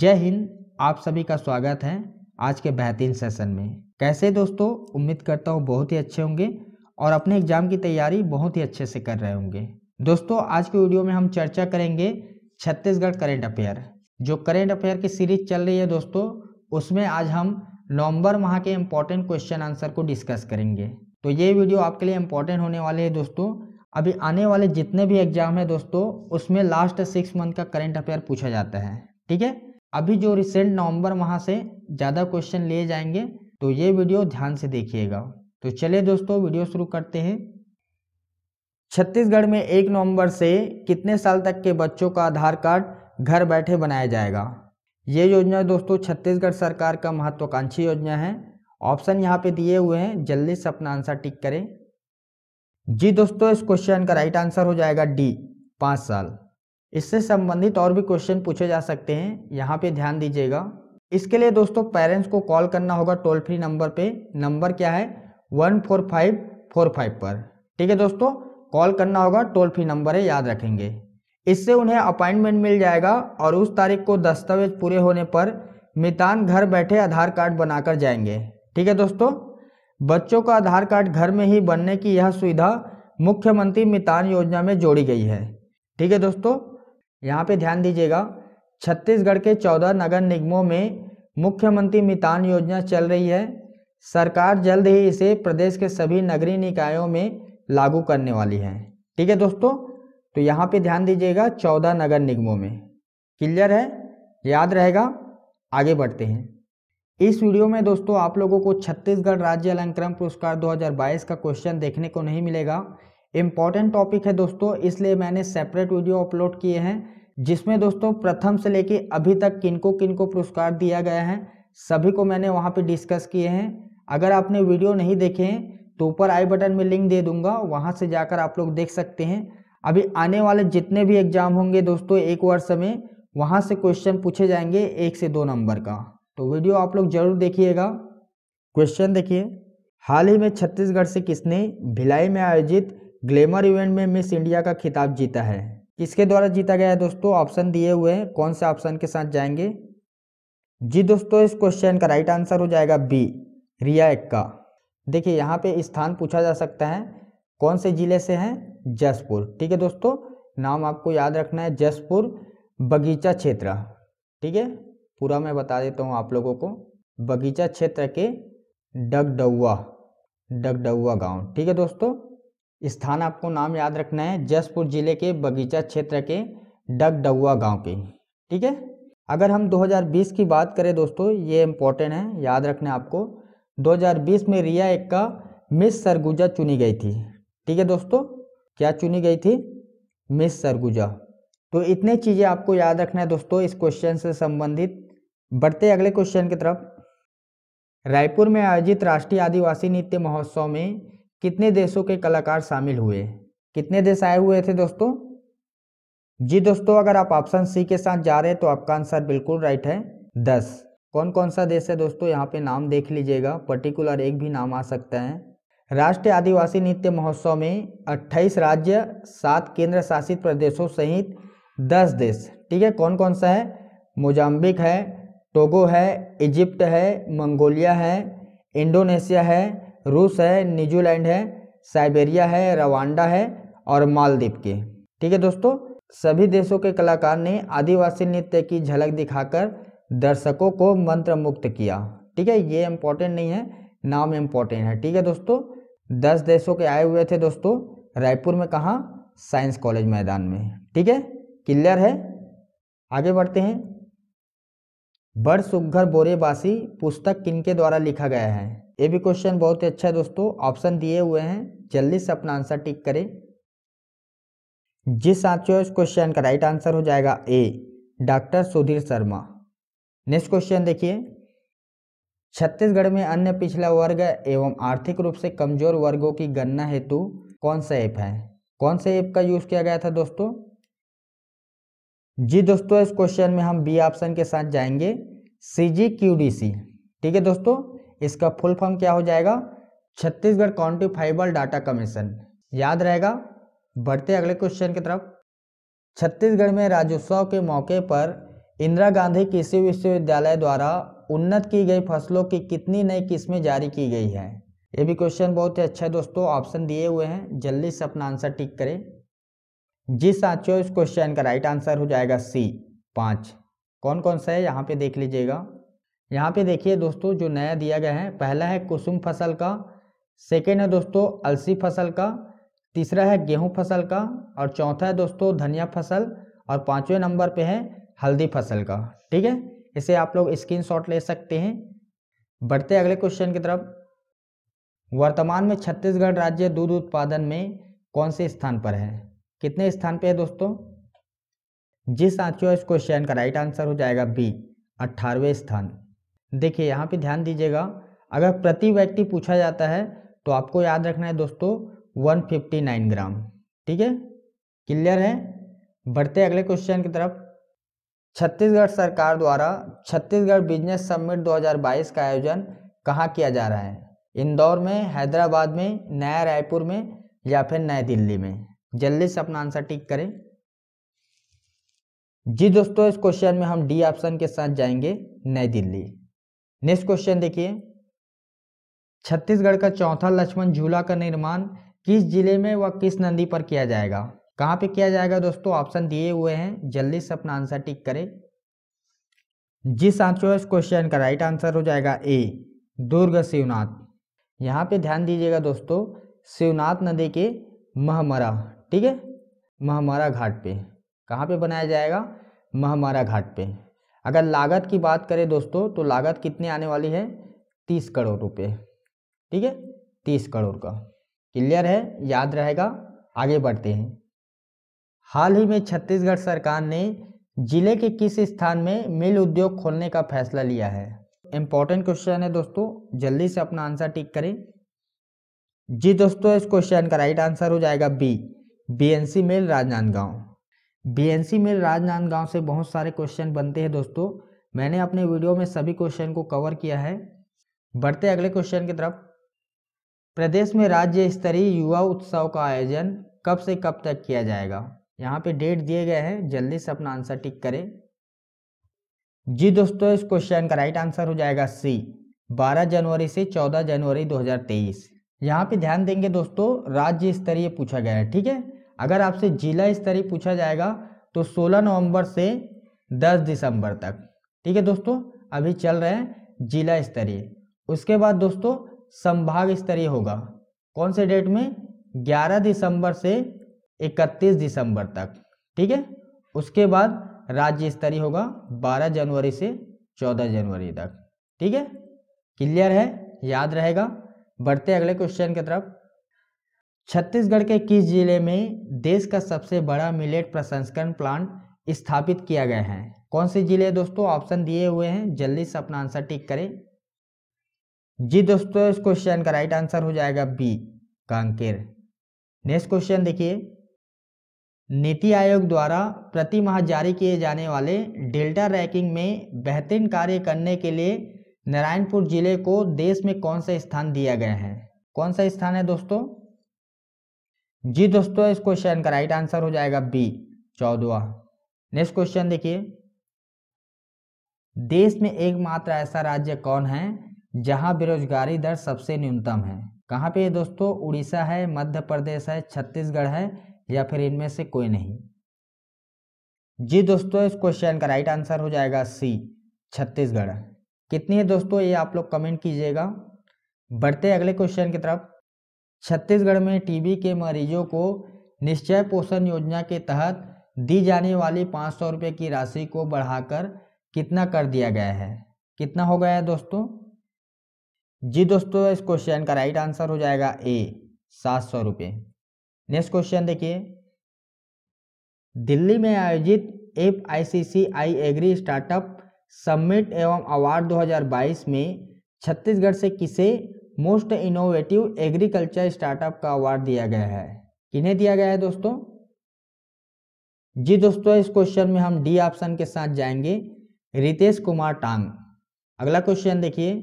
जय हिंद आप सभी का स्वागत है आज के बेहतरीन सेशन में कैसे दोस्तों उम्मीद करता हूँ बहुत ही अच्छे होंगे और अपने एग्जाम की तैयारी बहुत ही अच्छे से कर रहे होंगे दोस्तों आज के वीडियो में हम चर्चा करेंगे छत्तीसगढ़ करेंट अफेयर जो करेंट अफेयर की सीरीज चल रही है दोस्तों उसमें आज हम नवम्बर माह के इम्पॉर्टेंट क्वेश्चन आंसर को डिस्कस करेंगे तो ये वीडियो आपके लिए इम्पॉर्टेंट होने वाले है दोस्तों अभी आने वाले जितने भी एग्जाम है दोस्तों उसमें लास्ट सिक्स मंथ का करेंट अफेयर पूछा जाता है ठीक है अभी जो रिसेंट नवंबर वहाँ से ज़्यादा क्वेश्चन लिए जाएंगे तो ये वीडियो ध्यान से देखिएगा तो चलिए दोस्तों वीडियो शुरू करते हैं छत्तीसगढ़ में एक नवंबर से कितने साल तक के बच्चों का आधार कार्ड घर बैठे बनाया जाएगा ये योजना दोस्तों छत्तीसगढ़ सरकार का महत्वाकांक्षी योजना है ऑप्शन यहाँ पे दिए हुए हैं जल्दी से अपना आंसर टिक करें जी दोस्तों इस क्वेश्चन का राइट आंसर हो जाएगा डी पाँच साल इससे संबंधित और भी क्वेश्चन पूछे जा सकते हैं यहाँ पे ध्यान दीजिएगा इसके लिए दोस्तों पेरेंट्स को कॉल करना होगा टोल फ्री नंबर पे नंबर क्या है one four five four five पर ठीक है दोस्तों कॉल करना होगा टोल फ्री नंबर है याद रखेंगे इससे उन्हें अपॉइंटमेंट मिल जाएगा और उस तारीख को दस्तावेज पूरे होने पर मितान घर बैठे आधार कार्ड बनाकर जाएंगे ठीक है दोस्तों बच्चों का आधार कार्ड घर में ही बनने की यह सुविधा मुख्यमंत्री मितान योजना में जोड़ी गई है ठीक है दोस्तों यहाँ पे ध्यान दीजिएगा छत्तीसगढ़ के चौदह नगर निगमों में मुख्यमंत्री मितान योजना चल रही है सरकार जल्द ही इसे प्रदेश के सभी नगरीय निकायों में लागू करने वाली है ठीक है दोस्तों तो यहाँ पे ध्यान दीजिएगा चौदह नगर निगमों में क्लियर है याद रहेगा आगे बढ़ते हैं इस वीडियो में दोस्तों आप लोगों को छत्तीसगढ़ राज्य अलंकरण पुरस्कार 2022 का क्वेश्चन देखने को नहीं मिलेगा इम्पॉर्टेंट टॉपिक है दोस्तों इसलिए मैंने सेपरेट वीडियो अपलोड किए हैं जिसमें दोस्तों प्रथम से लेके अभी तक किनको किनको पुरस्कार दिया गया है सभी को मैंने वहाँ पे डिस्कस किए हैं अगर आपने वीडियो नहीं देखे हैं तो ऊपर आई बटन में लिंक दे दूंगा वहाँ से जाकर आप लोग देख सकते हैं अभी आने वाले जितने भी एग्जाम होंगे दोस्तों एक वर्ष में वहाँ से क्वेश्चन पूछे जाएंगे एक से दो नंबर का तो वीडियो आप लोग जरूर देखिएगा क्वेश्चन देखिए हाल ही में छत्तीसगढ़ से किसने भिलाई में आयोजित ग्लैमर इवेंट में मिस इंडिया का खिताब जीता है किसके द्वारा जीता गया है दोस्तों ऑप्शन दिए हुए हैं कौन से ऑप्शन के साथ जाएंगे जी दोस्तों इस क्वेश्चन का राइट आंसर हो जाएगा बी रिया एक्का देखिए यहाँ पे स्थान पूछा जा सकता है कौन से ज़िले से हैं जसपुर ठीक है दोस्तों नाम आपको याद रखना है जसपुर बगीचा क्षेत्र ठीक है पूरा मैं बता देता हूँ आप लोगों को बगीचा क्षेत्र के डगडौआ डगडौआ गाँव ठीक है दोस्तों स्थान आपको नाम याद रखना है जसपुर जिले के बगीचा क्षेत्र के डगडुआ गांव के ठीक है अगर हम 2020 की बात करें दोस्तों ये इम्पोर्टेंट है याद रखना है आपको 2020 में रिया एक का मिस सरगुजा चुनी गई थी ठीक है दोस्तों क्या चुनी गई थी मिस सरगुजा तो इतने चीज़ें आपको याद रखना है दोस्तों इस क्वेश्चन से संबंधित बढ़ते अगले क्वेश्चन की तरफ रायपुर में आयोजित राष्ट्रीय आदिवासी नृत्य महोत्सव में कितने देशों के कलाकार शामिल हुए कितने देश आए हुए थे दोस्तों जी दोस्तों अगर आप ऑप्शन सी के साथ जा रहे हैं तो आपका आंसर बिल्कुल राइट है दस कौन कौन सा देश है दोस्तों यहाँ पे नाम देख लीजिएगा पर्टिकुलर एक भी नाम आ सकता है राष्ट्रीय आदिवासी नृत्य महोत्सव में 28 राज्य सात केंद्र शासित प्रदेशों सहित 10 देश ठीक है कौन कौन सा है मोजाम्बिक है टोगो है इजिप्ट है मंगोलिया है इंडोनेशिया है रूस है न्यूजीलैंड है साइबेरिया है रवांडा है और मालदीप के ठीक है दोस्तों सभी देशों के कलाकार ने आदिवासी नृत्य की झलक दिखाकर दर्शकों को मंत्र मुक्त किया ठीक है ये इम्पोर्टेंट नहीं है नाम इम्पोर्टेंट है ठीक है दोस्तों दस देशों के आए हुए थे दोस्तों रायपुर में कहाँ साइंस कॉलेज मैदान में ठीक है क्लियर है आगे बढ़ते हैं बड़ सुघर बोरेबासी पुस्तक किनके द्वारा लिखा गया है ये भी क्वेश्चन बहुत ही अच्छा है दोस्तों ऑप्शन दिए हुए हैं जल्दी से अपना आंसर टिक करें जिस साथियों इस क्वेश्चन का राइट आंसर हो जाएगा A doctor Sudhir Sharma next question देखिए छत्तीसगढ़ में अन्य पिछला वर्ग एवं आर्थिक रूप से कमजोर वर्गों की गणना हेतु कौन सा ऐप है कौन सा ऐप का यूज किया गया था दोस्तों जी दोस्तों इस क्वेश्चन में हम बी ऑप्शन के साथ जाएंगे सी जी क्यू डी सी ठीक है दोस्तों इसका फुल फॉर्म क्या हो जाएगा छत्तीसगढ़ कॉन्ट्रीफाइबल डाटा कमीशन याद रहेगा बढ़ते अगले क्वेश्चन की तरफ छत्तीसगढ़ में राज्योत्सव के मौके पर इंदिरा गांधी कृषि विश्वविद्यालय द्वारा उन्नत की गई फसलों की कितनी नई किस्में जारी की गई है ये भी क्वेश्चन बहुत ही अच्छा है दोस्तों ऑप्शन दिए हुए हैं जल्दी से अपना आंसर टिक करें जी साथियों इस क्वेश्चन का राइट आंसर हो जाएगा सी पाँच कौन कौन सा है यहाँ पे देख लीजिएगा यहाँ पे देखिए दोस्तों जो नया दिया गया है पहला है कुसुम फसल का सेकेंड है दोस्तों अलसी फसल का तीसरा है गेहूं फसल का और चौथा है दोस्तों धनिया फसल और पाँचवें नंबर पे है हल्दी फसल का ठीक है इसे आप लोग स्क्रीनशॉट ले सकते हैं बढ़ते अगले क्वेश्चन की तरफ वर्तमान में छत्तीसगढ़ राज्य दूध उत्पादन में कौन से स्थान पर है कितने स्थान पर है दोस्तों जिस साथियों इस क्वेश्चन का राइट आंसर हो जाएगा बी अट्ठारहवें स्थान देखिए यहाँ पे ध्यान दीजिएगा अगर प्रति व्यक्ति पूछा जाता है तो आपको याद रखना है दोस्तों 159 ग्राम ठीक है क्लियर है बढ़ते अगले क्वेश्चन की तरफ छत्तीसगढ़ सरकार द्वारा छत्तीसगढ़ बिजनेस समिट 2022 का आयोजन कहाँ किया जा रहा है इंदौर में हैदराबाद में नया रायपुर में या फिर नई दिल्ली में जल्दी से अपना आंसर टिक करें जी दोस्तों इस क्वेश्चन में हम डी ऑप्शन के साथ जाएंगे नई दिल्ली नेक्स्ट क्वेश्चन देखिए छत्तीसगढ़ का चौथा लक्ष्मण झूला का निर्माण किस जिले में व किस नदी पर किया जाएगा कहाँ पे किया जाएगा दोस्तों ऑप्शन दिए हुए हैं जल्दी से अपना आंसर टिक करें जिस आंसर इस क्वेश्चन का राइट आंसर हो जाएगा ए दुर्ग शिवनाथ यहाँ पे ध्यान दीजिएगा दोस्तों शिवनाथ नदी के महमरा ठीक है महमरा घाट पे कहाँ पे बनाया जाएगा महमरा घाट पे अगर लागत की बात करें दोस्तों तो लागत कितने आने वाली है तीस करोड़ रुपये ठीक है तीस करोड़ का क्लियर है याद रहेगा आगे बढ़ते हैं हाल ही में छत्तीसगढ़ सरकार ने जिले के किस स्थान में मिल उद्योग खोलने का फैसला लिया है इम्पोर्टेंट क्वेश्चन है दोस्तों जल्दी से अपना आंसर टिक करें जी दोस्तों इस क्वेश्चन का राइट आंसर हो जाएगा B BNC mill Rajnandgaon BNC में राजनांदगांव से बहुत सारे क्वेश्चन बनते हैं दोस्तों मैंने अपने वीडियो में सभी क्वेश्चन को कवर किया है बढ़ते अगले क्वेश्चन की तरफ प्रदेश में राज्य स्तरीय युवा उत्सव का आयोजन कब से कब तक किया जाएगा यहाँ पे डेट दिए गए हैं जल्दी से अपना आंसर टिक करें जी दोस्तों इस क्वेश्चन का राइट आंसर हो जाएगा सी 12 जनवरी से 14 जनवरी 2023 यहाँ पे ध्यान देंगे दोस्तों राज्य स्तरीय पूछा गया है ठीक है अगर आपसे जिला स्तरीय पूछा जाएगा तो 16 नवंबर से 10 दिसंबर तक ठीक है दोस्तों अभी चल रहे हैं जिला स्तरीय उसके बाद दोस्तों संभाग स्तरीय होगा कौन से डेट में 11 दिसंबर से 31 दिसंबर तक ठीक है उसके बाद राज्य स्तरीय होगा 12 जनवरी से 14 जनवरी तक ठीक है क्लियर है याद रहेगा बढ़ते अगले क्वेश्चन की तरफ छत्तीसगढ़ के किस जिले में देश का सबसे बड़ा मिलेट प्रसंस्करण प्लांट स्थापित किया गया है कौन से जिले दोस्तों ऑप्शन दिए हुए हैं जल्दी से अपना आंसर टिक करें जी दोस्तों इस क्वेश्चन का राइट आंसर हो जाएगा बी कांकेर नेक्स्ट क्वेश्चन देखिए नीति आयोग द्वारा प्रति माह जारी किए जाने वाले डेल्टा रैंकिंग में बेहतरीन कार्य करने के लिए नारायणपुर जिले को देश में कौन सा स्थान दिया गया है कौन सा स्थान है दोस्तों जी दोस्तों इस क्वेश्चन का राइट आंसर हो जाएगा बी चौदवा नेक्स्ट क्वेश्चन देखिए देश में एकमात्र ऐसा राज्य कौन है जहां बेरोजगारी दर सबसे न्यूनतम है कहाँ पे दोस्तों उड़ीसा है मध्य प्रदेश है छत्तीसगढ़ है या फिर इनमें से कोई नहीं जी दोस्तों इस क्वेश्चन का राइट आंसर हो जाएगा सी छत्तीसगढ़ कितनी है दोस्तों ये आप लोग कमेंट कीजिएगा बढ़ते अगले क्वेश्चन की तरफ छत्तीसगढ़ में टीबी के मरीजों को निश्चय पोषण योजना के तहत दी जाने वाली पाँच सौ रुपये की राशि को बढ़ाकर कितना कर दिया गया है कितना हो गया है दोस्तों जी दोस्तों इस क्वेश्चन का राइट आंसर हो जाएगा ए सात सौ रुपये नेक्स्ट क्वेश्चन देखिए दिल्ली में आयोजित F I C C I agri startup summit एवं अवार्ड 2022 में छत्तीसगढ़ से किसे मोस्ट इनोवेटिव एग्रीकल्चर स्टार्टअप का अवार्ड दिया गया है किन्हें दिया गया है दोस्तों जी दोस्तों इस क्वेश्चन में हम डी ऑप्शन के साथ जाएंगे रितेश कुमार टांग अगला क्वेश्चन देखिए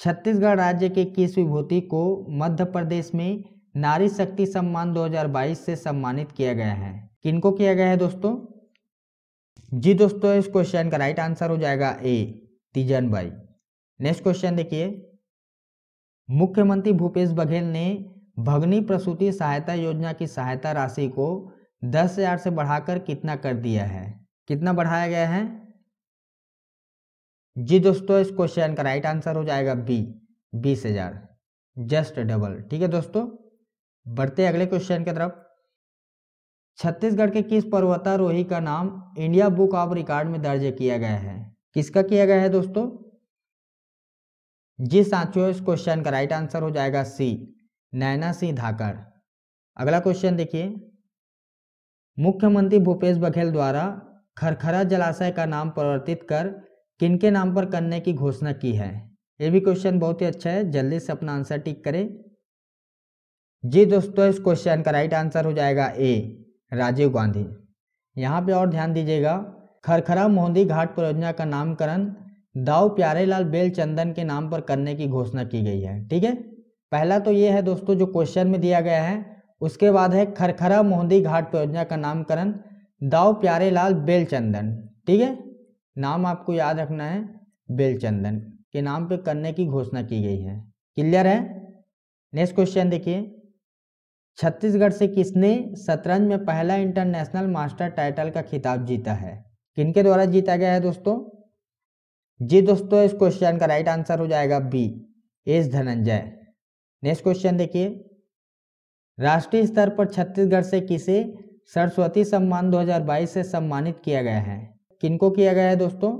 छत्तीसगढ़ राज्य के किस विभूति को मध्य प्रदेश में नारी शक्ति सम्मान 2022 से सम्मानित किया गया है किनको किया गया है दोस्तों जी दोस्तों इस क्वेश्चन का राइट आंसर हो जाएगा A Teejan Bai next question देखिए मुख्यमंत्री भूपेश बघेल ने भगनी प्रसूति सहायता योजना की सहायता राशि को दस हजार से बढ़ाकर कितना कर दिया है कितना बढ़ाया गया है जी दोस्तों इस क्वेश्चन का राइट आंसर हो जाएगा बी बीस हजार जस्ट डबल ठीक है दोस्तों बढ़ते अगले क्वेश्चन की तरफ छत्तीसगढ़ के किस पर्वतारोही का नाम इंडिया बुक ऑफ रिकॉर्ड में दर्ज किया गया है किसका किया गया है दोस्तों जी साथियों इस क्वेश्चन का राइट आंसर हो जाएगा सी नैना सिंह धाकर अगला क्वेश्चन देखिए मुख्यमंत्री भूपेश बघेल द्वारा खरखरा जलाशय का नाम परिवर्तित कर किनके नाम पर करने की घोषणा की है ये भी क्वेश्चन बहुत ही अच्छा है जल्दी से अपना आंसर टिक करें जी दोस्तों इस क्वेश्चन का राइट आंसर हो जाएगा ए राजीव गांधी यहाँ पे और ध्यान दीजिएगा खरखरा मोहंदी घाट परियोजना का नामकरण दाव प्यारेलाल बेल चंदन के नाम पर करने की घोषणा की गई है ठीक है पहला तो ये है दोस्तों जो क्वेश्चन में दिया गया है उसके बाद है खरखरा मोहदी घाट परियोजना का नामकरण दाव प्यारेलाल बेल चंदन ठीक है नाम आपको याद रखना है बेल चंदन के नाम पर करने की घोषणा की गई है क्लियर है नेक्स्ट क्वेश्चन देखिए छत्तीसगढ़ से किसने शतरंज में पहला इंटरनेशनल मास्टर टाइटल का खिताब जीता है किनके द्वारा जीता गया है दोस्तों जी दोस्तों इस क्वेश्चन का राइट आंसर हो जाएगा B S Dhananjay next question देखिए राष्ट्रीय स्तर पर छत्तीसगढ़ से किसे सरस्वती सम्मान 2022 से सम्मानित किया गया है किनको किया गया है दोस्तों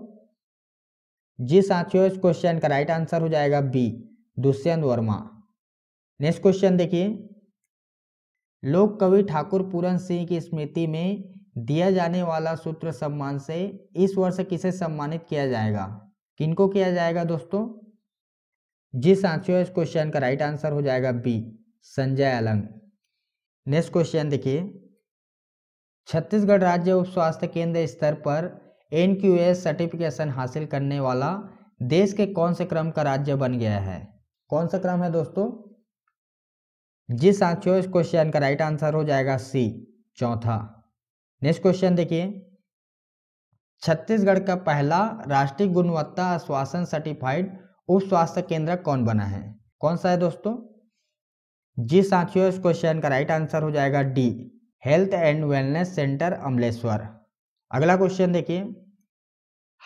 जी साथियों इस क्वेश्चन का राइट आंसर हो जाएगा B Dushyant Verma next question देखिए लोक कवि ठाकुर पूरन सिंह की स्मृति में दिया जाने वाला सूत्र सम्मान से इस वर्ष किसे सम्मानित किया जाएगा किनको किया जाएगा दोस्तों जी साथियों इस क्वेश्चन का राइट आंसर हो जाएगा B Sanjay Alang next question देखिए छत्तीसगढ़ राज्य उप स्वास्थ्य केंद्र स्तर पर एन सर्टिफिकेशन हासिल करने वाला देश के कौन से क्रम का राज्य बन गया है कौन सा क्रम है दोस्तों जी साथियों इस क्वेश्चन का राइट आंसर हो जाएगा सी चौथा नेक्स्ट क्वेश्चन देखिए छत्तीसगढ़ का पहला राष्ट्रीय गुणवत्ता आश्वासन सर्टिफाइड उप स्वास्थ्य केंद्र कौन बना है कौन सा है दोस्तों जी साथियों इस क्वेश्चन का राइट आंसर हो जाएगा D health and wellness centre Amleshwar अगला क्वेश्चन देखिए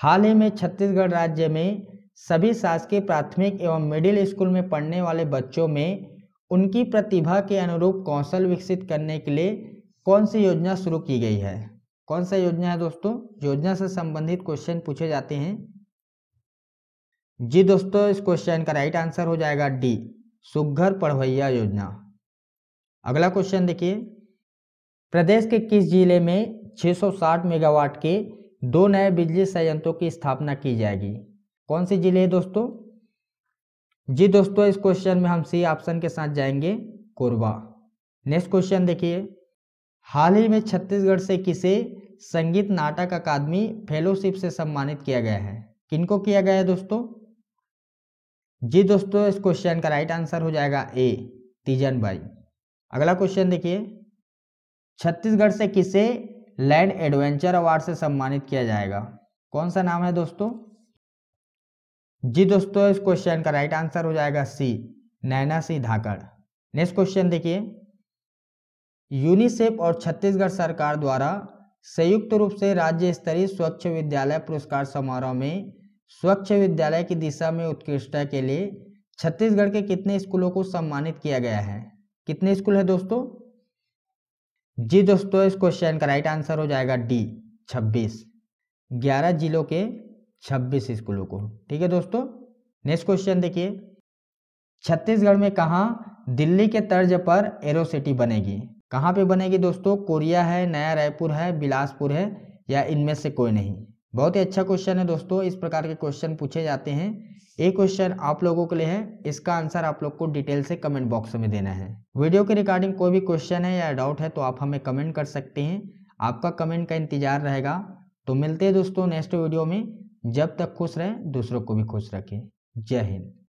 हाल ही में छत्तीसगढ़ राज्य में सभी शासकीय प्राथमिक एवं मिडिल स्कूल में पढ़ने वाले बच्चों में उनकी प्रतिभा के अनुरूप कौशल विकसित करने के लिए कौन सी योजना शुरू की गई है कौन सा योजना है दोस्तों योजना से संबंधित क्वेश्चन पूछे जाते हैं जी दोस्तों इस क्वेश्चन का राइट आंसर हो जाएगा डी सुघर पढ़वैया योजना अगला क्वेश्चन देखिए प्रदेश के किस जिले में 660 मेगावाट के दो नए बिजली संयंत्रों की स्थापना की जाएगी कौन से जिले है दोस्तों जी दोस्तों इस क्वेश्चन में हम सी ऑप्शन के साथ जाएंगे कोरबा नेक्स्ट क्वेश्चन देखिए हाल ही में छत्तीसगढ़ से किसे संगीत नाटक अकादमी फेलोशिप से सम्मानित किया गया है किनको किया गया है दोस्तों जी दोस्तों इस क्वेश्चन का राइट आंसर हो जाएगा ए तीजन भाई अगला क्वेश्चन देखिए छत्तीसगढ़ से किसे लैंड एडवेंचर अवार्ड से सम्मानित किया जाएगा कौन सा नाम है दोस्तों जी दोस्तों इस क्वेश्चन का राइट आंसर हो जाएगा C Naina Singh Dhakad next question देखिए यूनिसेफ और छत्तीसगढ़ सरकार द्वारा संयुक्त रूप से राज्य स्तरीय स्वच्छ विद्यालय पुरस्कार समारोह में स्वच्छ विद्यालय की दिशा में उत्कृष्टता के लिए छत्तीसगढ़ के कितने स्कूलों को सम्मानित किया गया है कितने स्कूल है दोस्तों जी दोस्तों इस क्वेश्चन का राइट आंसर हो जाएगा डी 26 ग्यारह जिलों के 26 स्कूलों को ठीक है दोस्तों नेक्स्ट क्वेश्चन देखिए छत्तीसगढ़ में कहा दिल्ली के तर्ज पर एरो सिटी बनेगी कहाँ पे बनेगी दोस्तों कोरिया है नया रायपुर है बिलासपुर है या इनमें से कोई नहीं बहुत ही अच्छा क्वेश्चन है दोस्तों इस प्रकार के क्वेश्चन पूछे जाते हैं ये क्वेश्चन आप लोगों के लिए है इसका आंसर आप लोग को डिटेल से कमेंट बॉक्स में देना है वीडियो के रिगार्डिंग कोई भी क्वेश्चन है या डाउट है तो आप हमें कमेंट कर सकते हैं आपका कमेंट का इंतजार रहेगा तो मिलते हैं दोस्तों नेक्स्ट वीडियो में जब तक खुश रहें दूसरों को भी खुश रखें जय हिंद